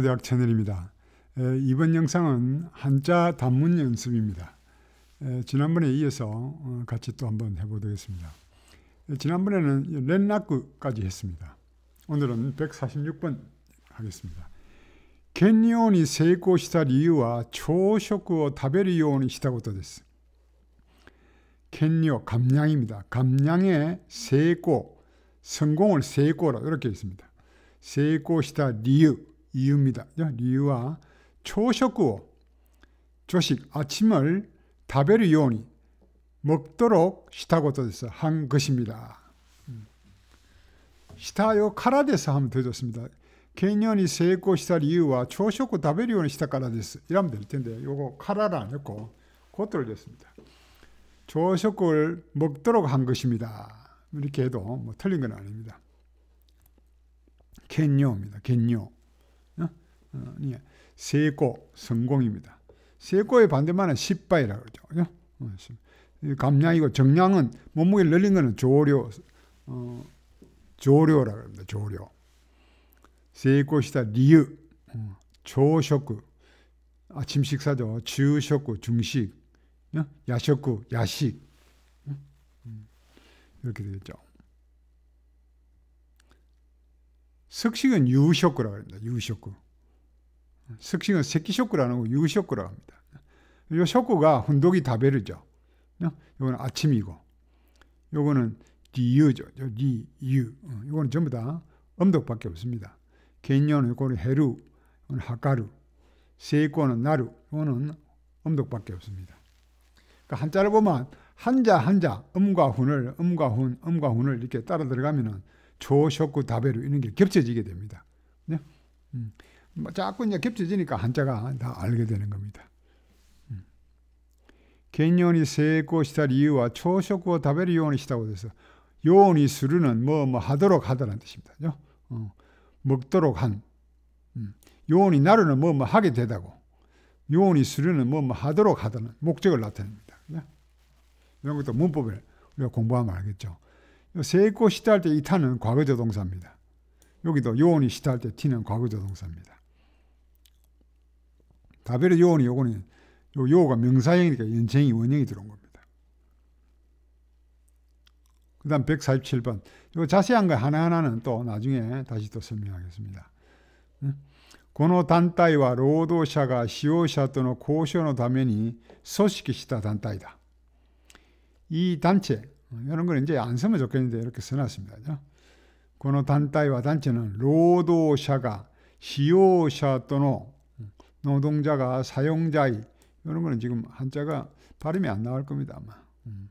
대학 채널입니다. 에, 이번 영상은 한자 단문 연습입니다. 에, 지난번에 이어서 어, 같이 또 한번 해보겠습니다. 에, 지난번에는 렌나크까지 했습니다. 오늘은 146번 하겠습니다. 겐니온이 세이시다 리유와 초쇼쿠 크 다베리온이 시다고도 됐어. 겐니오 감량입니다. 감량의 세이 성공을 세이코라 이렇게 있습니다. 세이시다 리유 이유입니다. 리유와 예, 초식구 조식 아침을 다베르 요니 먹도록 시타고 떠서 한 것입니다. 음. 시타요 카라데스 하면 더 좋습니다. 개년이 세고 시탈 이유와 초식구 다베르 요니 시타 카라데스 이러면 될 텐데 요거 카라를 안 했고 곧들을 줬습니다. 조식구 먹도록 한 것입니다. 이렇게 해도 뭐 틀린 건 아닙니다. 겐요입니다. 겐요. 어, 예. 세고 성공입니다. 세고의 반대말은 십바이라고 그러죠. 그죠? 어, 감량이고 정량은 몸무게 를 늘린 거는 조료, 어, 조료라고 합니다. 조료. 세고시다 리유, 어, 조석구, 아침 식사죠. 주석구, 중식, 야석구, 야식. 음. 이렇게 되겠죠. 석식은 유석구라고 합니다. 유석구. 석식은 새끼 쇼크라는 거, 유쇼크라고 합니다. 요 쇼크가 훈독이 다베르죠. 어? 요건 아침이고, 요거는 디유죠. 디유. 어, 요거는 전부 다 음독밖에 없습니다. 개인요는 요거는 해루, 요거는 하가루, 세이코는 나루, 요거는 음독밖에 없습니다. 그러니까 한자를 보면 한자 한자 음과 훈을 음과 훈 음과 훈을 이렇게 따라 들어가면은 조쇼크 다베르 이런 게 겹쳐지게 됩니다. 네? 음. 뭐 자꾸 이제 겹쳐지니까 한자가 다 알게 되는 겁니다. 음. 년이 세고시다 이유와 초석고 다베리 요원이시다고 돼서 요원이 수르는 뭐 뭐 하도록 하다는 뜻입니다. 어, 먹도록 한 음. 요원이 나르는 뭐뭐 뭐 하게 되다고 요원이 수르는 뭐 뭐 하도록 하다는 목적을 나타냅니다. 그죠? 이런 것도 문법을 우리가 공부하면 알겠죠. 세고 시다 때 이타는 과거조 동사입니다. 여기도 요원이 시다 때 티는 과거조 동사입니다. 다베르 요원이 요거는 요 요가 명사형이니까 연체형이 원형이 들어온 겁니다. 그 다음 147번. 요 자세한 거 하나하나는 또 나중에 다시 또 설명하겠습니다. 응? この団体は労働者が使用者との交渉のために組織した団体だ。이 단체, 이런 걸 이제 안 쓰면 좋겠는데 이렇게 써놨습니다. この団体は団 단체는 労働者が使用者との 노동자가 사용자의 이런 거는 지금 한자가 발음이 안 나올 겁니다 아마. 음.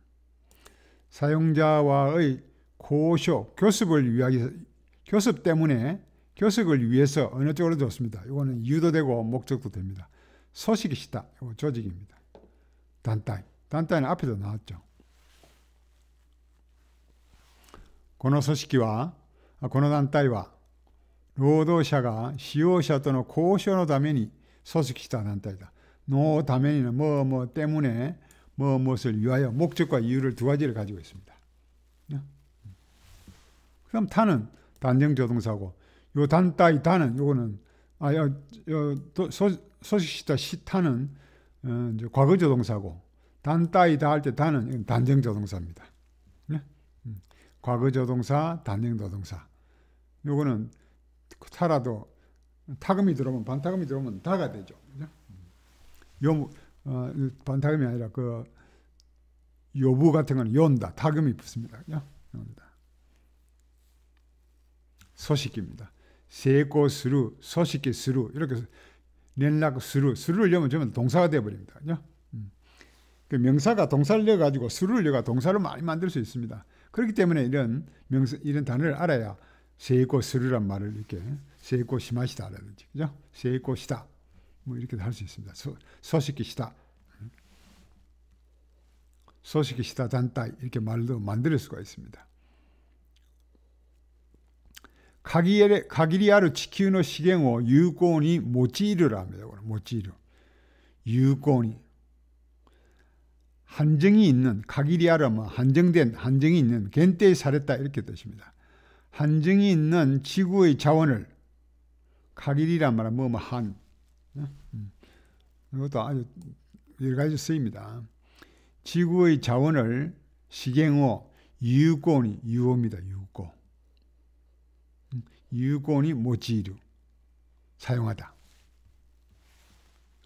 사용자와의 고쇼 교습을 위하기 교습 때문에 교습을 위해서 어느 쪽으로 좋습니다. 이거는 유도되고 목적도 됩니다. 소식이시다. 이거 조직입니다. 단따이. 단따이는 앞에도 나왔죠. 고노소식기와 아, 고노단따이와労働者が使用者との交渉のために 소속시키지 않았다. 노 다면이는 뭐뭐 뭐 때문에 뭐 무엇을 위하여 목적과 이유를 두 가지를 가지고 있습니다. 네? 그럼 타는 단정조동사고 요단 따위 타는 요거는 아요 소식시다 시타는 어, 과거조동사고 단따이다할때 다는 단정조동사입니다. 네? 음. 과거조동사, 단정조동사. 요거는 타라도 그 타금이 들어오면 반타금이 들어오면 다가 되죠. 요무 어, 반타금이 아니라 그 요부 같은 건 요온다. 타금이 붙습니다. 요온다. 소식입니다. 세고スル 소식이 する 이렇게 연락 する する를 넣으면 전부 동사가 되 버립니다. 음. 그 명사가 동사를 넣어 가지고 する를 넣어 동사를 많이 만들 수 있습니다. 그렇기 때문에 이런 명사 이런 단어를 알아야 세고 する란 말을 이렇게 세이코시마시다라든지 그죠? 세이코시뭐 이렇게도 할 수 있습니다. 소, 식기시다 소식기시다 단다 이렇게 말도 만들 수가 있습니다. 가기에 가기리아르 지키우노 시갱오 유고니 모찌르라 합니다. 모찌르 유고니 한정이 있는 가기리아라면 한정된 한정이 있는 겐떼이 사랬다 이렇게 뜻입니다. 한정이 있는 지구의 자원을 각일이란 말은 뭐 뭐 한. 음. 이것도 아주 여러 가지 쓰입니다. 지구의 자원을 식행호 유권이 유호입니다. 유고. 음, 유권이 모지류 사용하다.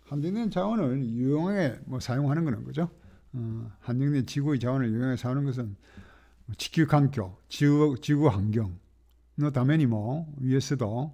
한정된 자원을 유용하게 뭐 사용하는 거는 거죠. 어, 한정된 지구의 자원을 유용하게 사용하는 것은 지구 뭐 환경, 지구, 지구 환경, 너 뭐 당연히 뭐 위에서도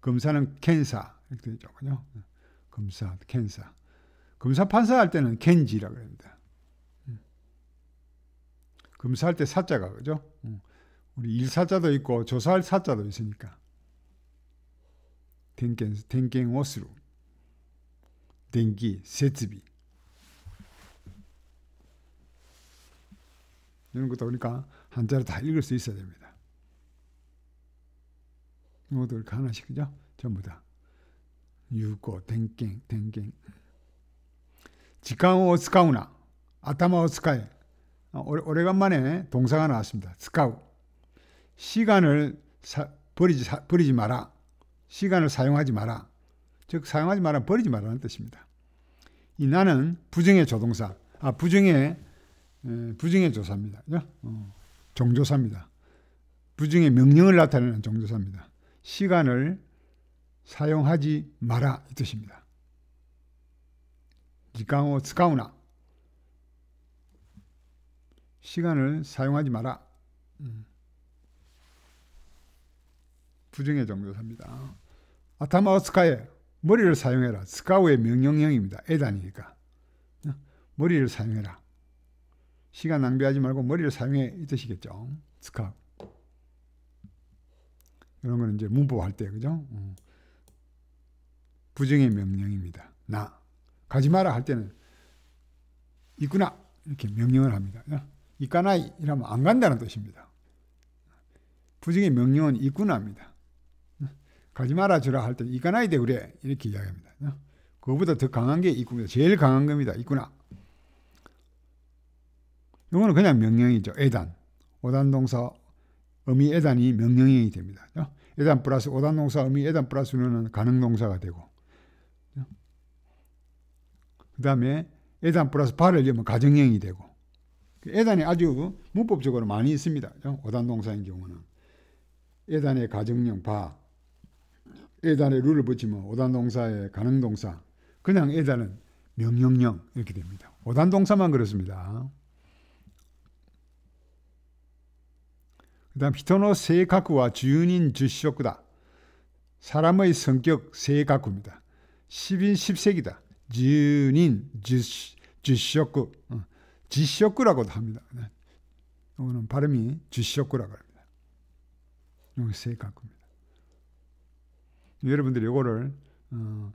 검사는 캔사 이렇게 되죠. 검사, 캔사. 검사 판사 할 때는 켄지라고 합니다. 음. 검사할 때 사자가 그죠? 음. 우리 일사자도 있고 조사할 사자도 있으니까. 댕겐, 댕겐오스루. 댕기, 세츠비. 이런 것도 그러니까 한자로 다 읽을 수 있어야 됩니다. 이것들 하나씩 그죠? 전부 다. 유고, 댕갱, 댕갱. 직강은 스카우나 아타마 스카이 어, 오래간만에 동사가 나왔습니다. 스카우. 시간을 사, 버리지, 사, 버리지 마라. 시간을 사용하지 마라. 즉, 사용하지 마라, 버리지 말라는 뜻입니다. 이 나는 부정의 조동사, 아, 부정의, 부정의 조사입니다. 그죠? 어, 정조사입니다. 부정의 명령을 나타내는 정조사입니다. 시간을 사용하지 마라 이 뜻입니다. 기간을 쓰가우 시간을 사용하지 마라. 음. 부정의 정도입니다 아타마스카에 머리를 사용해라. 스카우의 명령형입니다. 에단니까 어? 머리를 사용해라. 시간 낭비하지 말고 머리를 사용해 이 뜻이겠죠. 스카우. 이런 거는 이제 문법할 때 그죠? 어. 부정의 명령입니다. 나 가지 마라 할 때는 있구나 이렇게 명령을 합니다. 있거나 이러면 안 간다는 뜻입니다. 부정의 명령은 있구나입니다. 가지 마라 주라 할 때는 있나이돼 그래 이렇게 이야기합니다. 그거보다 더 강한 게 있구나 제일 강한 겁니다. 있구나. 이거는 그냥 명령이죠. 애단 오단 동사 의미 애단이 명령형이 됩니다. 애단 어? 플러스 오단 동사 의미 애단 플러스는 가능 동사가 되고 어? 그 다음에 에단 플러스 발을 넣면 가정형이 되고 애단이 아주 문법적으로 많이 있습니다. 어? 오단 동사인 경우는 애단의 가정형 바 애단에 룰을 붙이면 오단 동사의 가능 동사 그냥 애단은 명령형 이렇게 됩니다. 오단 동사만 그렇습니다. 그 다음 히토노 세가쿠와 주인인 주시오쿠다. 사람의 성격 세가입니다 10인 10색이다. 주인 주시, 주시오쿠. 지시라고도 어, 합니다. 오늘 네. 발음이 주시오라고 합니다. 여기 세가입니다 여러분들이 이거를 어,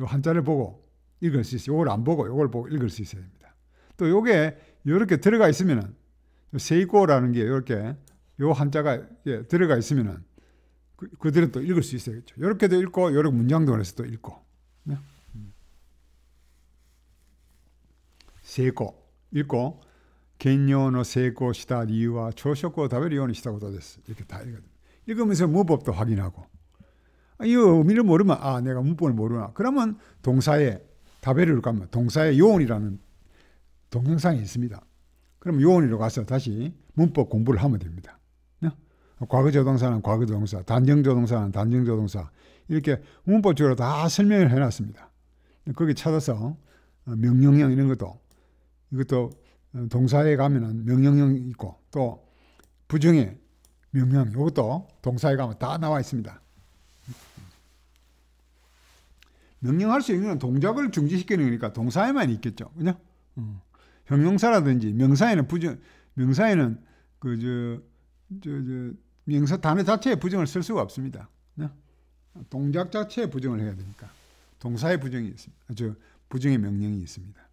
요 한자를 보고 읽을 수 있어요. 이걸 안 보고 이걸 보고 읽을 수 있어야 됩니다. 또 요게 이렇게 들어가 있으면은 세이코라는 게 이렇게 요 한자가 예, 들어가 있으면은 그, 그들은 또 읽을 수 있어야겠죠. 이렇게도 읽고 여러 문장도 그서또 읽고. 네? 음. 세고 읽고 견녀의 세고 시다 리와 조석고 답을 이혼이 시다고 도됐어 이렇게 다읽거 읽으면서 문법도 확인하고 아, 이 의미를 모르면 아 내가 문법을 모르나 그러면 동사에 다베르를 가면 동사에 요원이라는 동영상이 있습니다. 그럼 요원이로 가서 다시 문법 공부를 하면 됩니다. 과거조동사는 과거조동사, 단정조동사는 단정조동사 이렇게 문법적으로 다 설명을 해놨습니다. 거기 찾아서 어, 명령형 이런 것도 이것도 어, 동사에 가면은 명령형 있고 또 부정의 명령 이것도 동사에 가면 다 나와 있습니다. 명령할 수 있는 동작을 중지시키는 거니까 동사에만 있겠죠, 그죠? 음. 형용사라든지 명사에는 부정 명사에는 그저저저 명사 단어 자체에 부정을 쓸 수가 없습니다. 네? 동작 자체에 부정을 해야 되니까 동사에 부정이 있습니다. 아, 저 부정의 명령이 있습니다.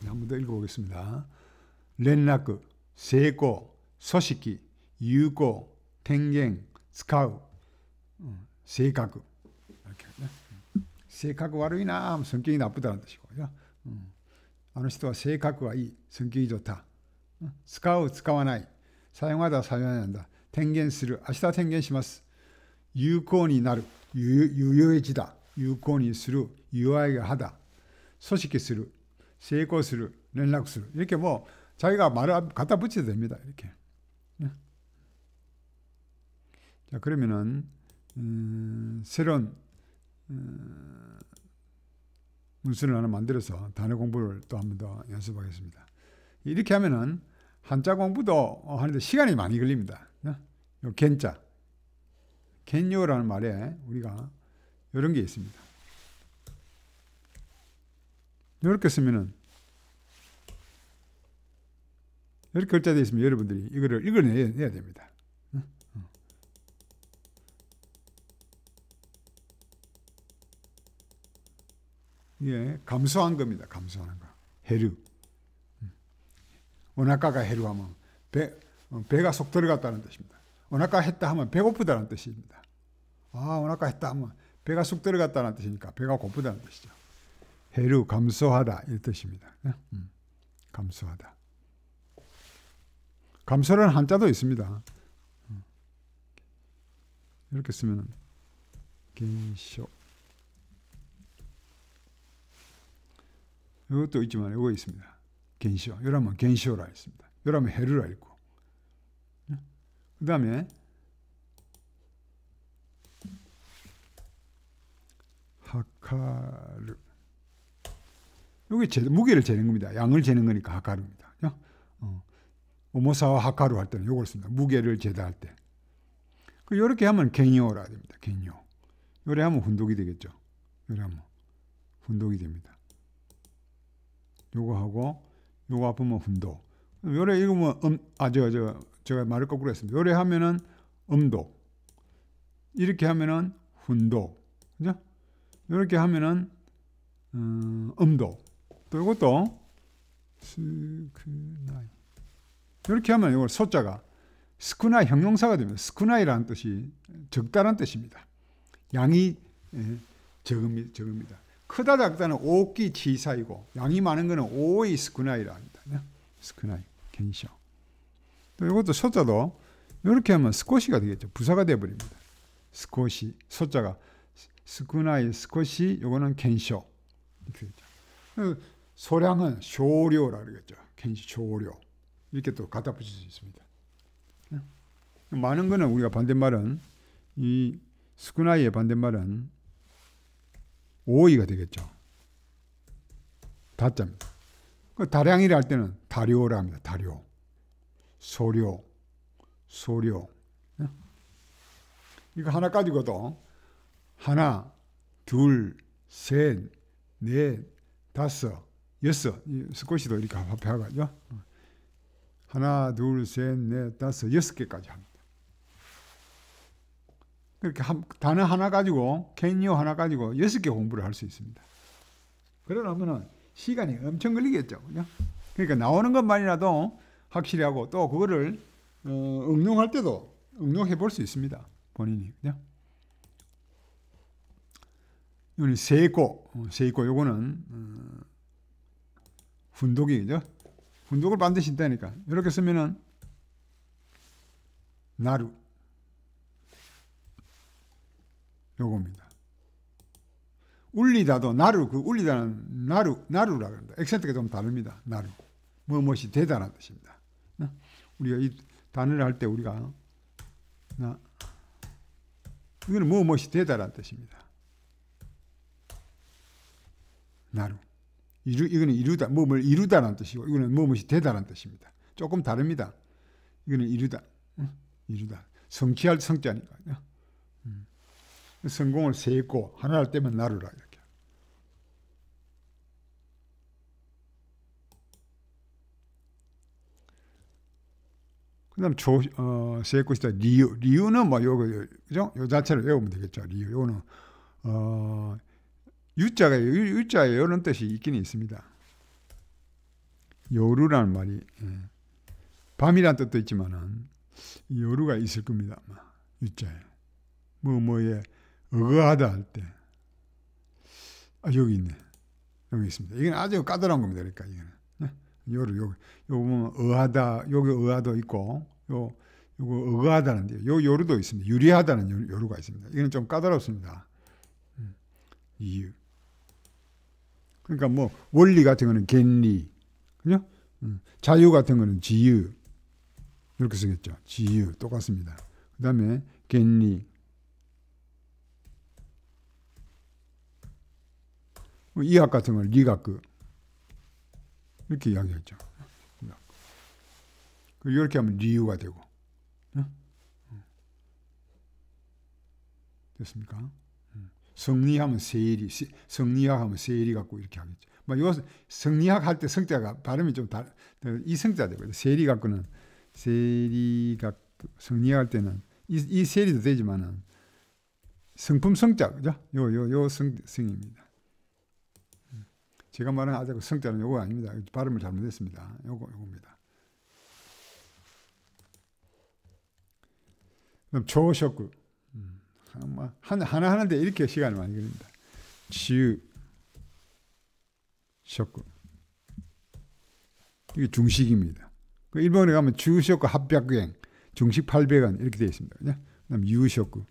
네, 한번 더 읽어보겠습니다. 렌락, 세고, 소식기, 유고, 탱갱, 스카우, 어, 세각. 이렇게. 네? 세각悪いな 성격이 나쁘다는 뜻이고요. 음. あの人は性格はいい。尊敬ーた。タ。使う、使わない。さよなら、さよならだ。天言する。明日天言します。有効になる。有用益だ。有効にする。有愛が肌。組織する。成功する。連絡する。이렇こ뭐자기가말을갖다붙여도됩니다이렇게자그러면은새로운 문서를 하나 만들어서 단어 공부를 또 한 번 더 연습하겠습니다. 이렇게 하면은 한자 공부도 하는데 시간이 많이 걸립니다. 어? 요 겐자, 겐요라는 말에 우리가 이런 게 있습니다. 이렇게 쓰면은 이렇게 글자되 어 있으면 여러분들이 이거를 읽어내야 됩니다. 예, 감소한 겁니다. 감소하는 거. 해류. 온화가가 음. 해류하면 배, 어, 배가 속 들어갔다는 뜻입니다. 온화가 했다 하면 배고프다는 뜻입니다. 아, 온화가 했다 하면 배가 쑥 들어갔다는 뜻이니까 배가 고프다는 뜻이죠. 해류 감소하다 이 뜻입니다. 예? 음, 감소하다. 감소라는 한자도 있습니다. 음. 이렇게 쓰면 긴 쇼. 이것도 있지만 이거 있습니다. 겐시오. 요라면 겐시오라 있습니다. 요라면 헤르라 있고. 네? 그 다음에 하카르. 여기 무게를 재는 겁니다. 양을 재는 거니까 하카르입니다. 어. 오모사와 하카루 할 때는 요걸 씁니다. 무게를 재다할 때. 그 요렇게 하면 겐요라 됩니다. 겐요. 요래 하면 훈독이 되겠죠. 요래 하면 훈독이 됩니다. 요거 하고 요거 앞프면 훈도. 요래 읽으면 음, 아, 저, 저, 제가 말을 거꾸로 했습니다. 요래 하면은 음도. 이렇게 하면은 훈도. 그죠? 요렇게 하면은 어, 음, 도또 이것도 스크나이. 이렇게 하면 이걸 소자가 스쿠나 형용사가 됩니다. 스쿠나이라는 뜻이 적다란 뜻입니다. 양이 예, 적음이, 적습니다. 크다 작다는 오기 지사이고 양이 많은 거는 오이 스쿠나이라 합니다. 네? 스쿠나이 겐쇼. 또 이것도 소자도 이렇게 하면 스코시가 되겠죠. 부사가 되버립니다 스코시 소자가 스쿠나이 스코시 요거는 겐쇼 이렇죠 그 소량은 쇼료라 그러겠죠. 겐시 쇼료 이렇게 또 갖다 붙일 수 있습니다. 네? 많은 거는 우리가 반대말은 이 스쿠나이의 반대말은 5위가 되겠죠. 다짜입니다. 그 다량이라 할 때는 다료라 합니다. 다료. 소료, 소료. 네? 이거 하나 가지고도 하나, 둘, 셋, 넷, 다섯, 여섯. 스쿼시도 이렇게 합해가지 하나, 둘, 셋, 넷, 다섯, 여섯 개까지 합니다. 그렇게 한, 단어 하나 가지고 캔요 하나 가지고 여섯 개 공부를 할 수 있습니다. 그러려면은 시간이 엄청 걸리겠죠, 그죠? 그러니까 나오는 것만이라도 확실히 하고 또 그거를 어, 응용할 때도 응용해 볼 수 있습니다, 본인이 그죠? 이는 세고, 세고 요거는 음, 어, 훈독이 죠 훈독을 반드시 있다니까 이렇게 쓰면은 나루 요겁니다. 울리다도 나루 그 울리다는 나루 나루라고 합다 액센트가 좀 다릅니다. 나루 무엇이 뭐 대단한 뜻입니다. 우리가 이 단어를 할 때 우리가 나 이거는 무엇이 뭐 대단한 뜻입니다. 나루 이루 이거는 이루다 몸을 이루다라는 뜻이고 이거는 무엇이 뭐 대단한 뜻입니다. 조금 다릅니다. 이거는 이루다 이루다 성취할 성자니까요. 성공을 세 있고 하나를 떼면 나루라 이렇게. 그다음 조, 어, 세 있고 있다. 리유 리유는 뭐 요거 그죠? 요 자체를 외우면 되겠죠. 리유 요는 어 유자가 유자에 이런 뜻이 있긴 있습니다. 요루라는 말이 예. 밤이란 뜻도 있지만은 요루가 있을 겁니다. 유자에 뭐 뭐에 의거하다 할 때. 아, 여기 있네. 여기 있습니다. 이건 아주 까다로운 겁니다. 그러니까 이거는. 네? 요 요, 요 의하다, 요게 의하도 있고, 요, 요거 의거하다는데, 요 요루도 있습니다. 유리하다는 요, 요루가 있습니다. 이거좀 까다롭습니다. 음. 이유. 그러니까 뭐 원리 같은 거는 겐리, 그죠? 음. 자유 같은 거는 지유. 이렇게 쓰겠죠. 지유 똑같습니다. 그다음에 겐리, 뭐 이학 같은 걸리가크 이렇게 이야기했죠. 이렇게 하면 리유가 되고 됐습니까? 성리하면 세일이 성리학하면 세일이 갖고 이렇게 하겠죠. 막요 뭐 성리학 할 때 성자가 발음이 좀다이 성자 되거 세일이 갖고는 세일이 갖고 성리학 할 때는 이, 이세일도 되지만은 성품 성자 그죠? 요 요 요 성 성입니다. 제가 말한 아자그 성자는 요거 아닙니다. 발음을 잘못했습니다. 요거 요겁니다. 그럼 조셨고 음, 하나 하나 하는데 이렇게 시간이 많이 걸립니다. 지으셨고 이게 중식입니다. 그 일본에 가면 주셨고 합백행 중식 800원 이렇게 되어 있습니다. 그냥 그다음 유셨고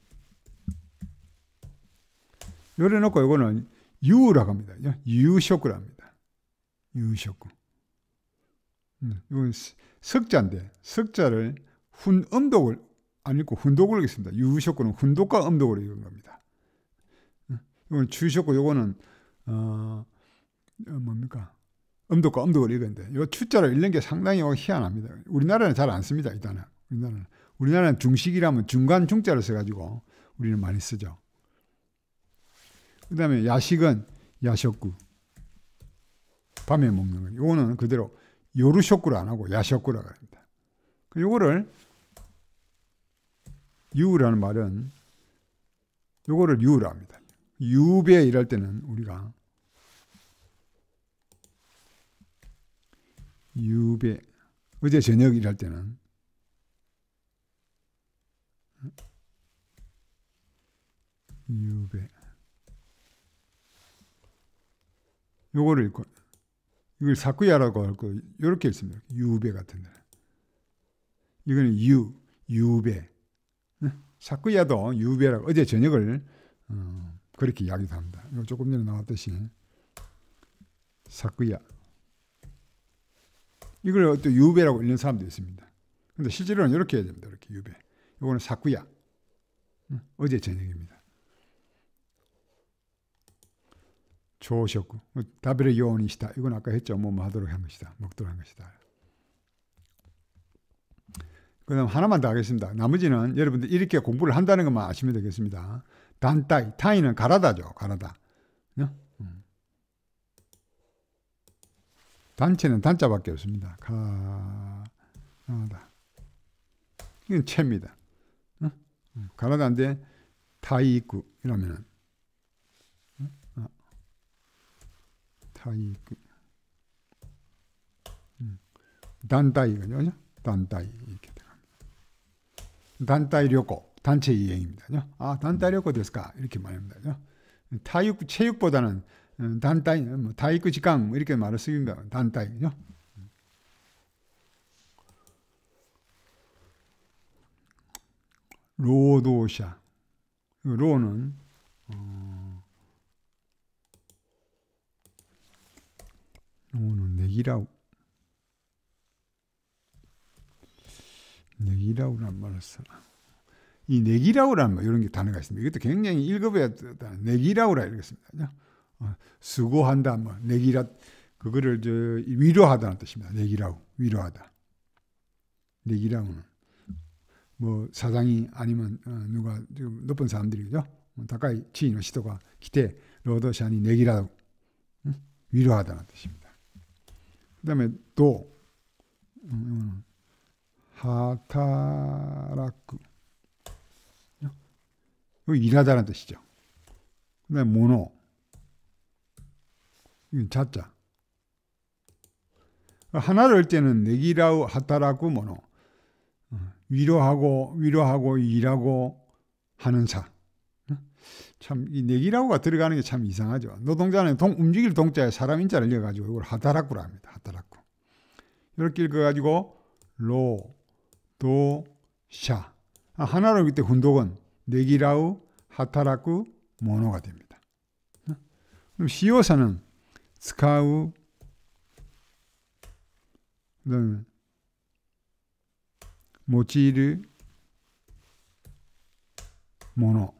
요래 놓고 이거는 유라고 합니다. 유쇼쿠라 니다 유쇼쿠. 음, 이건 석자인데 석자를 훈 음독을 안 읽고 훈독을 읽습니다. 유쇼쿠는 훈독과 음독으 읽은 겁니다. 음, 이건 주쇼쿠 요거는 어, 어, 뭡니까? 음독과 음독을 읽는데요 추자를 읽는 게 상당히 희한합니다. 우리나라는 잘 안 씁니다. 일단은 우리나라는 우리나라는 중식이라면 중간 중자를 써가지고 우리는 많이 쓰죠. 그 다음에 야식은 야식구. 밤에 먹는 거 이거는 그대로 요르쇼꾸라안 하고 야쇼꾸라고 합니다. 그 요거를 유라는 말은 요거를 유라 합니다. 유배 일할 때는 우리가 유배 어제 저녁 일할 때는 유배 요거를 읽고 이걸 사쿠야라고 할거 요렇게 있습니다. 유배 같은 데 이거는 유, 유배. 네? 사쿠야도 유배라고 어제 저녁을 어, 그렇게 이야기도 합니다. 이거 조금 전에 나왔듯이 사쿠야. 이걸 또 유배라고 읽는 사람도 있습니다. 근데 실제로는 이렇게 해야 됩니다. 이렇게 유배. 이거는 사쿠야. 어제 저녁입니다. 좋으셨고 다비의 요원이시다. 이건 아까 했죠. 뭐뭐 뭐 하도록 한 것이다. 먹도록 한 것이다. 그 다음 하나만 더 하겠습니다. 나머지는 여러분들 이렇게 공부를 한다는 것만 아시면 되겠습니다. 단타이. 타이는 가라다죠. 가라다. 음. 단체는 단자밖에 없습니다. 가라다. 이건 채입니다. 음, 가라다인데 타이 있고 이러면은 타이 그, 음, 단다이가요, 단다이 이렇게 들니다 단다이 료고 단체 이행입니다. 아 단다이 료고 ですか 이렇게 말합니다. 타육 체육보다는 음, 단다이 음, 뭐 타이크 직강 뭐, 이렇게 말을 쓰입니다. 단다이요. 로도샤 로는 어, 오는 내기라우 내기라우란 말을 써라 이 내기라우란 말 이런 게 단어가 있습니다 이것도 굉장히 읽어봐야 내기라우라 읽겠습니다 어, 수고한다 뭐 내기라 그거를 저 위로하다는 뜻입니다 내기라우 위로하다 내기라우는 뭐 사장이 아니면 어, 누가 지금 높은 사람들이죠 어, 가까이 치인 시도가 기대 로더샤니 내기라우 응? 위로하다는 뜻입니다. 그다음에 도 음, 하타라쿠 이거 일하다라는 뜻이죠. 그다음에 모노 이건 자자 하나를 때는 내기라우 하타라쿠 모노 어, 위로하고 위로하고 일하고 하는 사 참이 내기라고가 들어가는 게 참 이상하죠. 노동자는 동, 움직일 동자에 사람 인자를 이어가지고 이걸 하다락구라 합니다. 하다락구. 이렇게 읽어가지고 로, 도, 샤. 아, 하나로 그때 훈독은 내기라우, 하타라쿠, 모노가 됩니다. 그럼 시오사는 스카우, 그다음 모치르, 모노.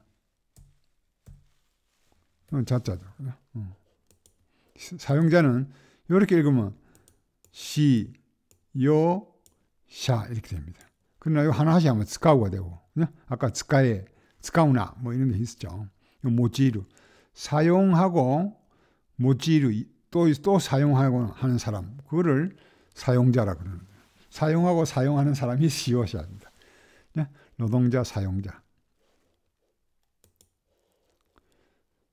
어, 자자죠. 음. 사용자는 이렇게 읽으면 시, 요, 샤 이렇게 됩니다. 그러나 이 하나씩 하면 스카우가 되고 그냥 아까 스카에 스카우나 뭐 이런 게 있었죠. 모찌루 사용하고 모찌루 또, 또 사용하고 하는 사람 그거를 사용자라 그러는 거예요. 사용하고 사용하는 사람이 시오샤입니다. 노동자, 사용자.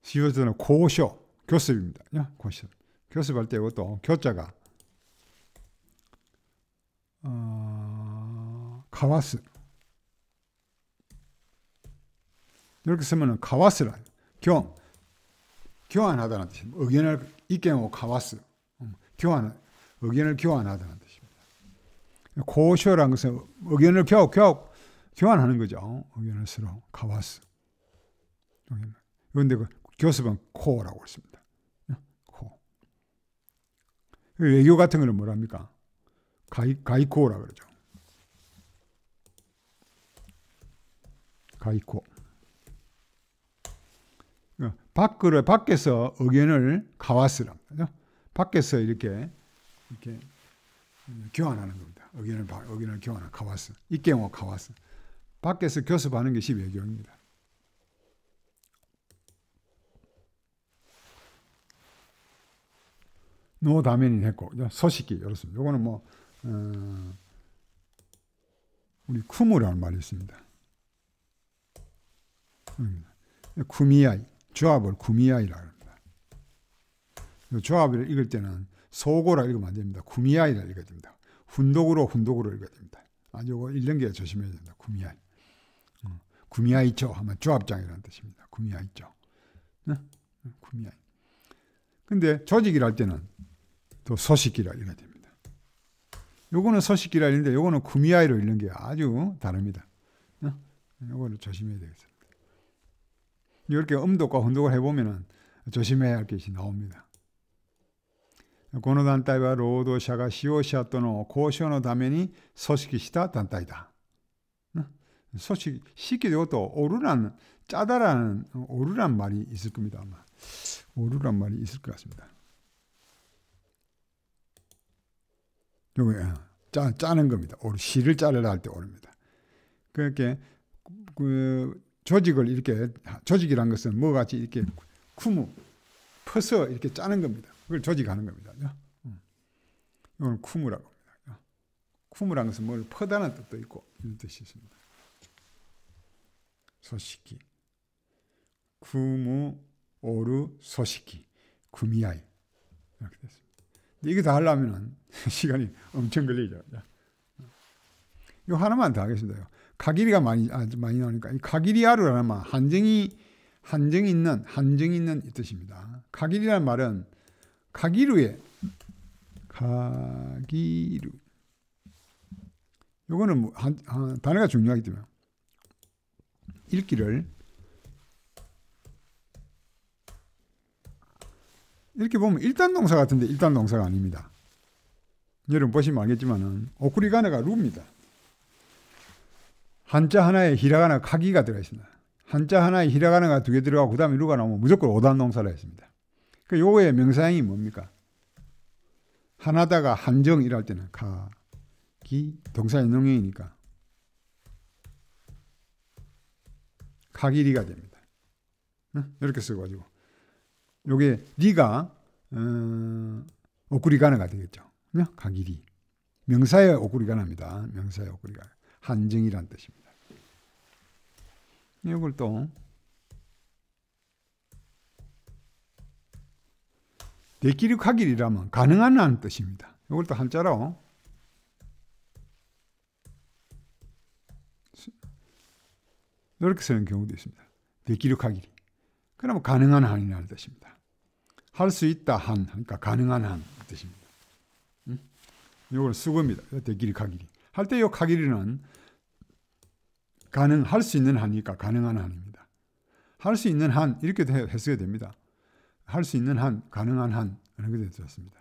시옷은 고쇼 교습입니다. 고쇼 교습할 때 이것도 교자가 어, 가와스 이렇게 쓰면은 가와스라 경 교환하다는 뜻입니다. 의견을 이견고 가와스 음, 교환 의견을 교환하다는 뜻입니다. 고쇼라는 것은 의견을 교, 교, 교환하는 거죠. 의견을 서로 가와스. 그런데 그 교습은 코어라고 했습니다. 코 그 외교 같은 거는 뭐랍니까? 가이, 가이코어라 그러죠. 가이코. 어, 밖으로, 밖에서 의견을 가와스란 거죠. 밖에서 이렇게, 이렇게 교환하는 겁니다. 의견을, 의견을 교환하는 가와스. 이 경우 가와스. 밖에서 교습하는 것이 외교입니다. 노다면인 했고 서식기 이렇습니다. 이거는 뭐 어, 우리 쿠무라는 말이 있습니다. 구미아이 조합을 구미아이라 합니다. 조합을 읽을 때는 소고라 읽으면 안 됩니다. 구미아이라 읽어야 됩니다. 훈독으로 훈독으로 읽어야 됩니다. 아, 요거 읽는 게 조심해야 된다. 구미아이. 구미아이죠 어, 하면 조합장이라는 뜻입니다. 구미아이죠. 네? 구미아이. 네, 근데 조직이랄 때는 또 소식기라 읽어야 됩니다. 요거는 소식기라 읽는데 요거는 구미아이로 읽는 게 아주 다릅니다. 어? 요거를 조심해야 되겠습니다. 이렇게 음독과 혼독을 해보면 조심해야 할 것이 나옵니다. 고노단 따위와 로도샤가 시오샤 또는 고쇼노 다면이 소식이시다 단따이다. 어? 소식, 쉽게 되고 또 오르란, 짜다라는 오르란 말이 있을 겁니다. 아마. 오류란 말이 있을 것 같습니다. 요거 예, 짜 짜는 겁니다. 오류 실을 짜려할 때오류니다 그렇게 그 조직을 이렇게 조직이란 것은 뭐 같이 이렇게 쿠무 퍼서 이렇게 짜는 겁니다. 그걸 조직하는 겁니다. 이건 음. 쿠무라고 합니다. 쿠무란 것은 뭘 퍼다는 뜻도 있고 이런 뜻이 있습니다. 소식이 쿠무 오루 소식기 구미아이 이렇게 됐습니다. 이게 다 하려면 시간이 엄청 걸리죠. 이 하나만 더 하겠습니다. 가기리가 많이 아주 많이 나오니까 이 가기리아루라는 말 한정이 한정 있는 한정 있는 이 뜻입니다. 가기리라는 말은 가기루에 가기루 요거는 뭐 한, 한, 단어가 중요하기 때문에 읽기를 이렇게 보면 일단 동사 같은데 일단 동사가 아닙니다. 여러분 보시면 알겠지만은 오크리가나가 루입니다. 한자 하나에 히라가나 카기가 들어있습니다. 한자 하나에 히라가나가 두 개 들어가고 그 다음에 루가 나오면 무조건 오단 동사라 했습니다. 그 요거의 명사형이 뭡니까? 하나다가 한정 이랄 때는 가, 기, 동사의 농형이니까 가기리가 됩니다. 이렇게 써가지고 요게 리가 어, 오리가나가 되겠죠. 가기리. 명사의 오쿠리가나입니다. 명사의 오쿠리가나. 한정이란 뜻입니다. 이걸 또 대끼리 가길이라면 가능한 한 뜻입니다. 이걸 또 한자로 이렇게 쓰는 경우도 있습니다. 대끼리 가길이. 그러면 가능한 한이라는 뜻입니다. 할수 있다 한 그러니까 가능한 한 뜻입니다. 음? 이걸 수고니다 대길이 가길이 할때이 가길이는 가능할 수 있는 한이니까 가능한 한입니다. 할 수 있는 한 이렇게도 해석이 됩니다. 할 수 있는 한 가능한 한 이렇게 되었습니다.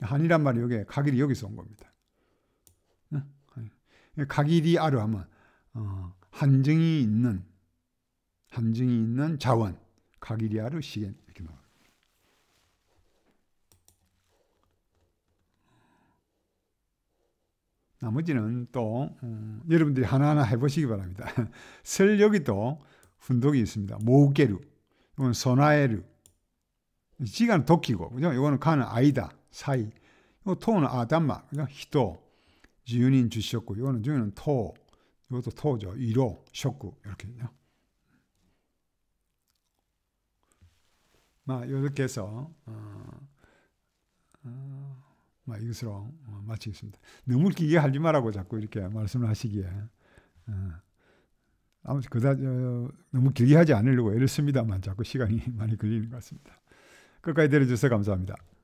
한이란 말이 여기 가길이 여기서 온 겁니다. 예, 가길이 아르 하면 어, 한증이 있는 한증이 있는 자원 가길이 아르 시겐 이렇게 나와요. 나머지는 또 음, 여러분들이 하나하나 해보시기 바랍니다. 설 여기도 훈독이 있습니다. 모우게루, 이건 소나에루, 지간 도끼고, 그죠? 이거는 가는 아이다, 사이. 이 토는 아담마, 그죠? 히도, 지윤인 주셨고, 이거는 지윤은 토, 이것도 토죠. 이로, 쇼쿠, 이렇게요. 막 이렇게 해서 어, 어. 이것으로 어, 마치겠습니다. 너무 길게 하지 말라고 자꾸 이렇게 말씀을 하시기에 어. 아무튼 그다지 너무 길게 하지 않으려고 애를 씁니다만 자꾸 시간이 많이 걸리는 것 같습니다. 끝까지 들어주셔서 감사합니다.